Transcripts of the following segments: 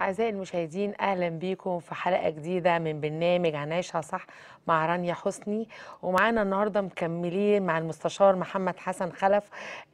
أعزائي المشاهدين أهلا بيكم في حلقة جديدة من برنامج عنايشها صح مع رانيا حسني ومعانا النهاردة مكملين مع المستشار محمد حسن خلف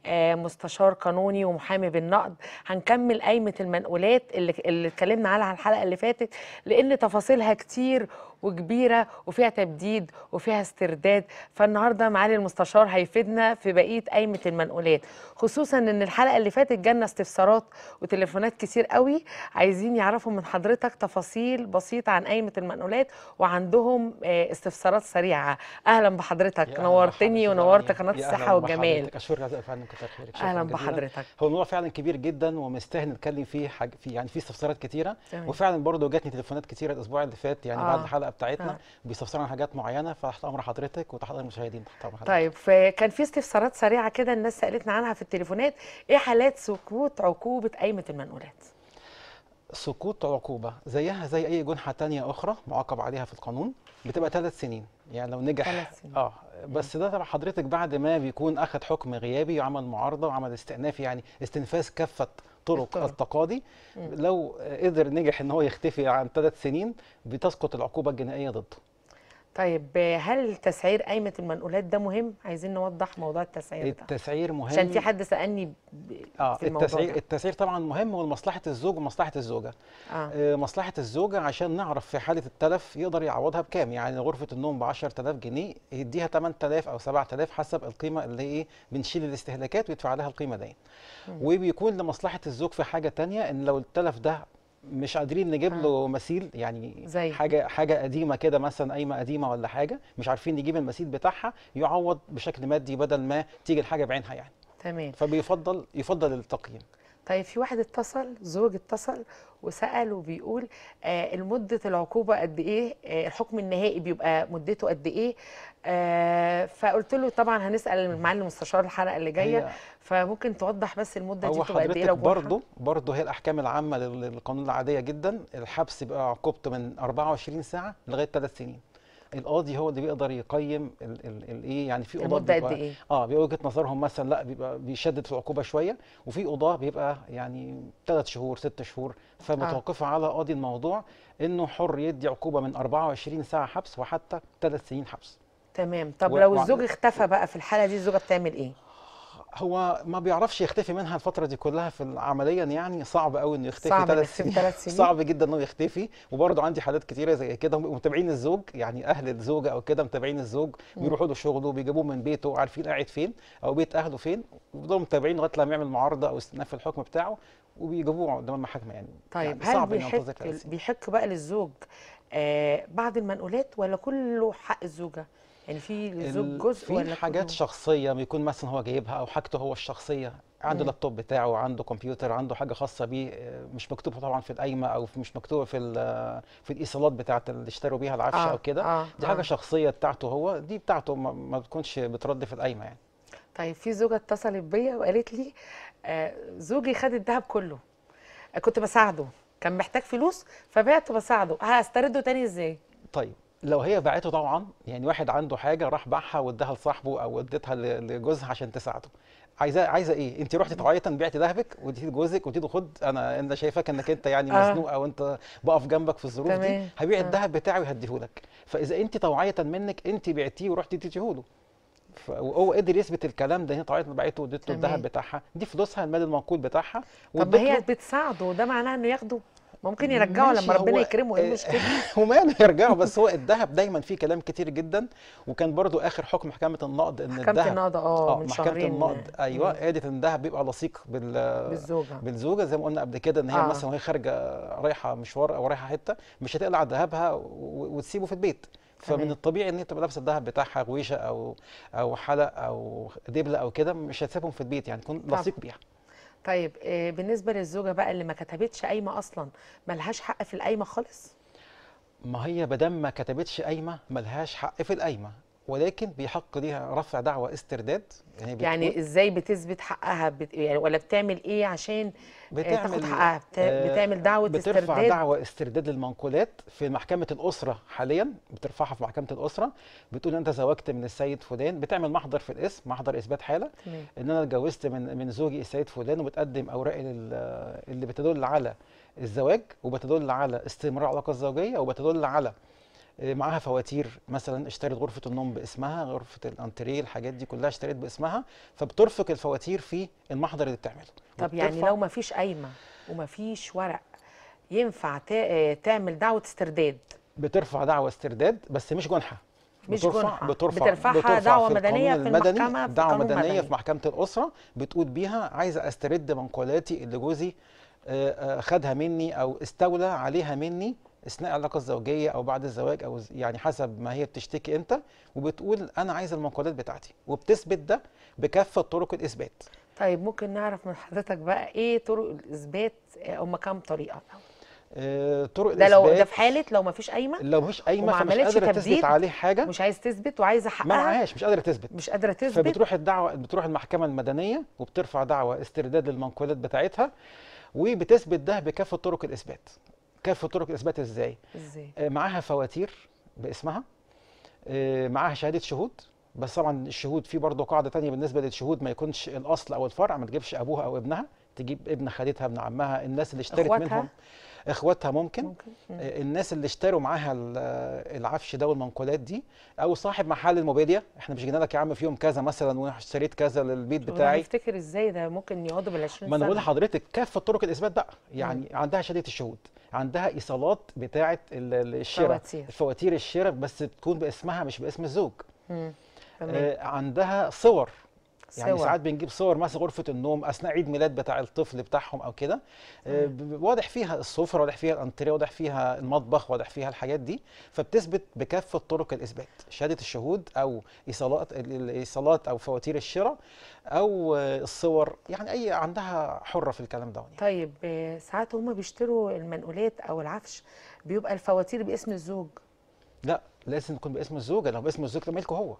آه، مستشار قانوني ومحامي بالنقد هنكمل قايمة المنقولات اللي اتكلمنا عنها الحلقة اللي فاتت لأن تفاصيلها كتير وكبيره وفيها تبديد وفيها استرداد فالنهارده معالي المستشار هيفيدنا في بقيه قايمه المنقولات خصوصا ان الحلقه اللي فاتت جالنا استفسارات وتليفونات كتير قوي عايزين يعرفوا من حضرتك تفاصيل بسيطه عن قايمه المنقولات وعندهم آه، استفسارات سريعه اهلا بحضرتك نورتني ونورت قناه الصحه والجمال اشكرك جزاك فعلا كتر خيرك اهلا بحضرتك هو الموضوع فعلا كبير جدا ومستاهل نتكلم فيه حاج... في يعني في استفسارات كتيره وفعلا برضه جاتني تليفونات كتيره الاسبوع اللي فات يعني آه. بعد الحلقه الحلقه بتاعتنا آه. بيستفسروا عن حاجات معينه فتحت امر حضرتك وتحت امر المشاهدين تحت امر حضرتك طيب فكان في استفسارات سريعه كده الناس سالتنا عنها في التليفونات ايه حالات سقوط عقوبه قايمه المنقولات سقوط عقوبة زيها زي أي جنحة تانية أخرى معاقب عليها في القانون بتبقى ثلاث سنين يعني لو نجح ثلاث سنين اه بس ده طبعا حضرتك بعد ما بيكون أخذ حكم غيابي وعمل معارضة وعمل استئناف يعني استنفاذ كافة طرق التقاضي لو قدر نجح ان هو يختفي عن ثلاث سنين بتسقط العقوبه الجنائيه ضده طيب هل تسعير قايمه المنقولات ده مهم عايزين نوضح موضوع التسعير ده التسعير مهم عشان في حد سالني آه في التسعير ده. التسعير طبعا مهم ولمصلحه الزوج ومصلحه الزوجه آه. آه مصلحه الزوجه عشان نعرف في حاله التلف يقدر يعوضها بكام يعني غرفه النوم ب 10000 جنيه يديها 8000 او 7000 حسب القيمه اللي ايه بنشيل الاستهلاكات ويدفع لها القيمه دي وبيكون لمصلحه الزوج في حاجه ثانيه ان لو التلف ده مش قادرين نجيب آه. له مثيل يعني زي. حاجه حاجه قديمه كده مثلا قايمه قديمه ولا حاجه مش عارفين نجيب المثيل بتاعها يعوض بشكل مادي بدل ما تيجي الحاجه بعينها يعني تمام فبيفضل يفضل التقييم طيب في واحد اتصل زوج اتصل وسأل وبيقول آه المدة العقوبة قد إيه آه الحكم النهائي بيبقى مدته قد إيه آه فقلت له طبعا هنسأل المعلم المستشار الحلقة اللي جاية فممكن توضح بس المدة دي تبقى قد إيه لو برضه برضه هي الأحكام العامة للقانون العادية جدا الحبس بيبقى عقوبته من 24 ساعة لغاية 3 سنين القاضي هو اللي بيقدر يقيم الايه يعني في قضاه بيبقى ايه؟ اه بيبقى وجهه نظرهم مثلا لا بيبقى بيشدد في العقوبه شويه وفي قضاه بيبقى يعني ثلاث شهور ست شهور فمتوقفه آه. على قاضي الموضوع انه حر يدي عقوبه من 24 ساعه حبس وحتى ثلاث سنين حبس تمام طب و... لو الزوج اختفى بقى في الحاله دي الزوجه بتعمل ايه هو ما بيعرفش يختفي منها الفترة دي كلها في عمليا يعني صعب قوي انه يختفي صعب ثلاث سنين. سنين صعب جدا انه يختفي وبرضه عندي حالات كتيرة زي كده متابعين الزوج يعني اهل الزوجة او كده متابعين الزوج بيروحوا له شغله بيجيبوه من بيته عارفين قاعد فين او بيت اهله فين وبيفضلوا متابعين لغاية لما يعمل معارضة او استئناف الحكم بتاعه وبيجيبوه قدام المحاكمة يعني طيب يعني هل بيحك بيحق بقى للزوج آه بعض المنقولات ولا كله حق الزوجة؟ يعني في للزوج جزء ولا حاجات حاجات شخصيه بيكون مثلا هو جايبها او حاجته هو الشخصيه عنده لابتوب بتاعه عنده كمبيوتر عنده حاجه خاصه بيه آه، مش مكتوبه طبعا في القايمه او مش مكتوبه في آه، في الايصالات بتاعه اللي اشتروا بيها العفش آه او كده آه دي آه حاجه شخصيه بتاعته هو دي بتاعته ما, ما بتكونش بترد في القايمه يعني طيب في زوجه اتصلت بيا وقالت لي آه زوجي خد الذهب كله كنت بساعده كان محتاج فلوس فبعته بساعده هسترده تاني ازاي طيب لو هي باعته طبعا يعني واحد عنده حاجه راح باعها واداها لصاحبه او اديتها لجوزها عشان تساعده عايزه عايزه ايه انت رحتي تعيطا بعتي ذهبك واديتي لجوزك واديتي خد انا انا شايفاك انك انت يعني مزنوقه آه. مزنوق او انت بقف جنبك في الظروف دي هبيع آه. الذهب بتاعي وهديهولك فاذا انت طوعيه منك انت بعتيه ورحتي له وهو قدر يثبت الكلام ده هي طلعت بعته واديت له الذهب بتاعها دي فلوسها المال المنقول بتاعها طب هي بتساعده ده معناه انه ياخده ممكن يرجعه لما ربنا يكرمه ايه, إيه، المشكله وماله يعني يرجعه بس هو الذهب دايما فيه كلام كتير جدا وكان برضو اخر حكم محكمه النقد ان الذهب محكمه النقد آه،, اه من محكمه النقد ايوه قالت ان الذهب بيبقى لصيق بال بالزوجه بالزوجه زي ما قلنا قبل كده ان هي آه. مثلا وهي خارجه رايحه مشوار او رايحه حته مش هتقلع ذهبها وتسيبه في البيت فمن الطبيعي ان هي تبقى لابسه الذهب بتاعها غويشه او او حلق او دبله او كده مش هتسيبهم في البيت يعني تكون لصيق بيها طيب آه، بالنسبه للزوجه بقى اللي ما كتبتش قايمه اصلا ملهاش حق في القايمه خالص ما هي بدل ما كتبتش قايمه ملهاش حق في القايمه ولكن بيحق ليها رفع دعوى استرداد يعني, يعني ازاي بتثبت حقها بت... يعني ولا بتعمل ايه عشان آه، بتعمل تاخد حقها بت... آه، بتعمل دعوه بترفع استرداد بترفع دعوى استرداد للمنقولات في محكمه الاسره حاليا بترفعها في محكمه الاسره بتقول انت زوجت من السيد فلان بتعمل محضر في الاسم محضر اثبات حاله تمام. ان انا اتجوزت من من زوجي السيد فلان وبتقدم اوراقي لل... اللي بتدل على الزواج وبتدل على استمرار العلاقه الزوجيه وبتدل على آه، معاها فواتير مثلا اشترت غرفه النوم باسمها غرفه الانتريه الحاجات دي كلها اشتريت باسمها فبترفق الفواتير في المحضر اللي بتعمله طب يعني لو ما فيش قايمه وما فيش ورق ينفع آه، تعمل دعوه استرداد بترفع دعوه استرداد بس مش جنحه مش بترفع جنحة. بترفع بترفعها بترفع دعوة في مدنية في المحكمة في دعوة مدنية, مدنية في محكمة الأسرة بتقول بيها عايزة أسترد منقولاتي اللي جوزي آه، خدها مني أو استولى عليها مني اثناء علاقه زوجيه او بعد الزواج او يعني حسب ما هي بتشتكي امتى وبتقول انا عايز المنقولات بتاعتي وبتثبت ده بكافه طرق الاثبات طيب ممكن نعرف من حضرتك بقى ايه طرق الاثبات هم كام طريقه آه، طرق ده لو ده في حاله لو ما فيش قايمه لو مفيش قايمه فمش قادره تثبت عليه حاجه مش عايز تثبت وعايزه حقها ما معهاش مش قادره تثبت مش قادره تثبت فبتروح الدعوه بتروح المحكمه المدنيه وبترفع دعوه استرداد للمنقولات بتاعتها وبتثبت ده بكافه طرق الاثبات كافة طرق الإثبات إزاي؟ إزاي؟ آه، معاها فواتير باسمها آه، معاها شهادة شهود بس طبعا الشهود في برضه قاعده ثانيه بالنسبه للشهود ما يكونش الاصل او الفرع ما تجيبش ابوها او ابنها تجيب ابن خالتها ابن عمها الناس اللي اشترت أخواتها. منهم اخواتها ممكن, ممكن. آه، الناس اللي اشتروا معاها العفش ده والمنقولات دي او صاحب محل الموبيليا احنا مش جينا لك يا عم في يوم كذا مثلا واشتريت كذا للبيت بتاعي افتكر ازاي ده ممكن يقعدوا بال 20 سنه ما انا بقول لحضرتك كافه طرق الاثبات بقى يعني مم. عندها شهاده الشهود عندها ايصالات بتاعه الشراء فواتير. فواتير الشراء بس تكون باسمها مش باسم الزوج آه عندها صور يعني صور. ساعات بنجيب صور مثلا غرفه النوم اثناء عيد ميلاد بتاع الطفل بتاعهم او كده آه، واضح فيها السفره واضح فيها الانتريه واضح فيها المطبخ واضح فيها الحاجات دي فبتثبت بكافه طرق الاثبات شهاده الشهود او ايصالات الايصالات او فواتير الشراء او آه، الصور يعني اي عندها حره في الكلام ده يعني. طيب آه، ساعات هم بيشتروا المنقولات او العفش بيبقى الفواتير باسم الزوج لا لازم تكون باسم الزوجه لو باسم الزوج ده ملكه هو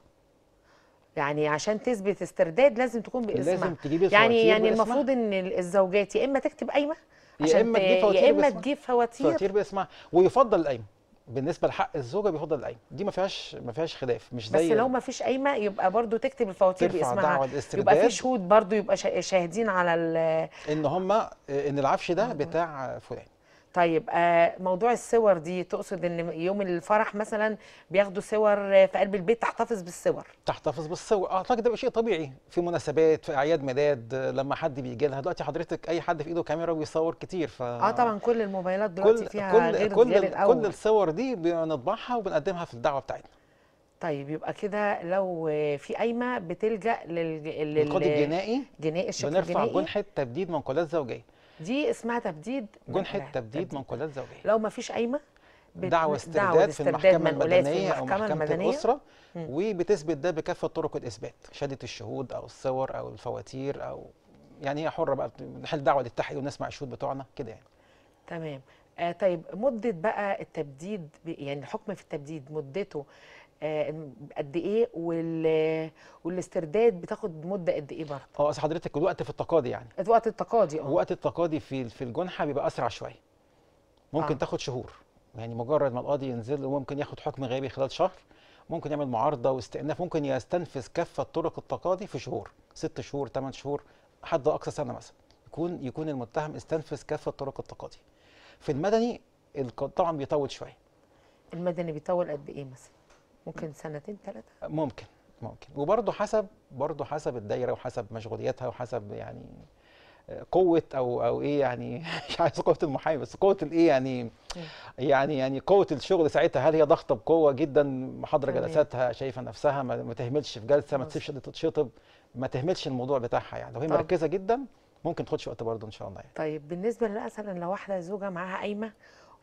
يعني عشان تثبت استرداد لازم تكون باسمها لازم تجيبي يعني يعني باسمها. المفروض ان الزوجات يا اما تكتب قايمه يا اما تجيب فواتير يا اما تجيب فواتير فواتير باسمها ويفضل القايمه بالنسبه لحق الزوجه بيفضل القايمه دي ما فيهاش ما فيهاش خلاف مش زي بس لو ما فيش قايمه يبقى برضو تكتب الفواتير باسمها يبقى في شهود برضو يبقى شاهدين على ان هم ان العفش ده بتاع فلان طيب آه، موضوع الصور دي تقصد ان يوم الفرح مثلا بياخدوا صور في قلب البيت تحتفظ بالصور تحتفظ بالصور آه، اعتقد ده شيء طبيعي في مناسبات في اعياد ميلاد لما حد بيجي لها دلوقتي حضرتك اي حد في ايده كاميرا بيصور كتير ف اه طبعا كل الموبايلات دلوقتي كل فيها كل غير كل, كل الصور دي بنطبعها وبنقدمها في الدعوه بتاعتنا طيب يبقى كده لو في قايمه بتلجا للقاضي الجنائي جنائي الشكل بنرفع الجنائي بنرفع جنحه تبديد منقولات زوجيه دي اسمها تبديد جنحه تبديد منقولات زوجيه لو ما فيش قايمه دعوة استرداد في المحكمة المدنية أو محكمة المدنية. الأسرة وبتثبت ده بكافة طرق الإثبات شهادة الشهود أو الصور أو الفواتير أو يعني هي حرة بقى نحل دعوة للتحقيق ونسمع الشهود بتوعنا كده يعني تمام آه طيب مده بقى التبديد يعني الحكم في التبديد مدته آه، قد ايه وال... والاسترداد بتاخد مده قد ايه برضه اه حضرتك الوقت في التقاضي يعني الوقت التقاضي اه وقت التقاضي في في الجنحه بيبقى اسرع شويه ممكن آه. تاخد شهور يعني مجرد ما القاضي ينزل وممكن ياخد حكم غيابي خلال شهر ممكن يعمل معارضه واستئناف ممكن يستنفذ كافه طرق التقاضي في شهور ست شهور ثمان شهور حد اقصى سنه مثلا يكون يكون المتهم استنفذ كافه طرق التقاضي في المدني طبعا بيطول شويه المدني بيطول قد ايه مثلا ممكن سنتين ثلاثه ممكن ممكن وبرضه حسب برضه حسب الدايره وحسب مشغولياتها وحسب يعني آه، قوه او او ايه يعني مش عايز قوه المحامي بس قوه الايه يعني يعني يعني قوه الشغل ساعتها هل هي ضغطه بقوه جدا محاضره جلساتها شايفه نفسها ما تهملش في جلسه ما تسيبش تتشطب ما تهملش الموضوع بتاعها يعني لو هي مركزه جدا ممكن تاخدش وقت برضه ان شاء الله يعني. طيب بالنسبه مثلا لو واحده زوجه معاها قايمه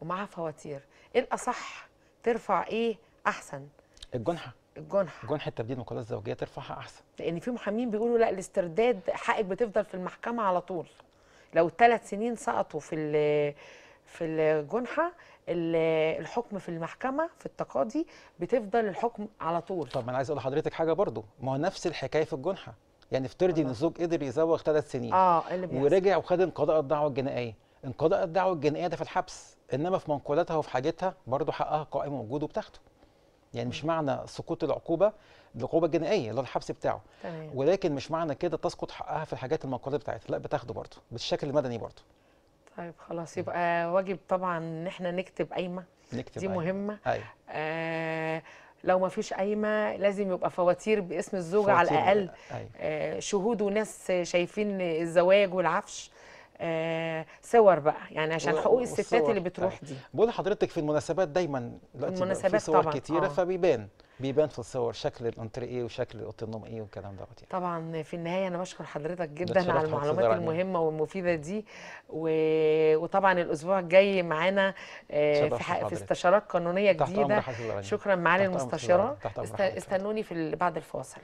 ومعاها فواتير ايه الاصح ترفع ايه احسن الجنحه الجنحه جنحه تبديل مقالات الزوجيه ترفعها احسن لان في محامين بيقولوا لا الاسترداد حقك بتفضل في المحكمه على طول لو الثلاث سنين سقطوا في في الجنحه الحكم في المحكمه في التقاضي بتفضل الحكم على طول طب ما انا عايز اقول لحضرتك حاجه برضو ما هو نفس الحكايه في الجنحه يعني افترضي ان الزوج قدر يزوج ثلاث سنين اه إيه اللي بيحصل ورجع وخد انقضاء الدعوه الجنائيه انقضاء الدعوه الجنائيه ده في الحبس انما في منقولاتها وفي حاجتها برضه حقها قائم موجود وبتاخده يعني مش معنى سقوط العقوبه العقوبه الجنائيه اللي هو الحبس بتاعه تمام. ولكن مش معنى كده تسقط حقها في الحاجات المنقولات بتاعتها لا بتاخده برضه بالشكل المدني برضه طيب خلاص يبقى واجب طبعا ان احنا نكتب قايمه نكتب دي مهمه أيوة. آه لو ما فيش قايمه لازم يبقى فواتير باسم الزوجه على الاقل أيوة. آه، شهود وناس شايفين الزواج والعفش آه صور بقى يعني عشان حقوق الستات اللي بتروح أيوة. دي بقول لحضرتك في المناسبات دايما دلوقتي المناسبات في صور طبعًا. كتيره آه. فبيبان بيبان في الصور شكل ايه وشكل اوضه النوم ايه والكلام دوت يعني. طبعا في النهايه انا بشكر حضرتك جدا على المعلومات المهمه والمفيده دي و... وطبعا الاسبوع الجاي معانا آه، في, ح... في استشارات قانونيه جديده شكرا معالي المستشاره است... استنوني في بعد الفاصل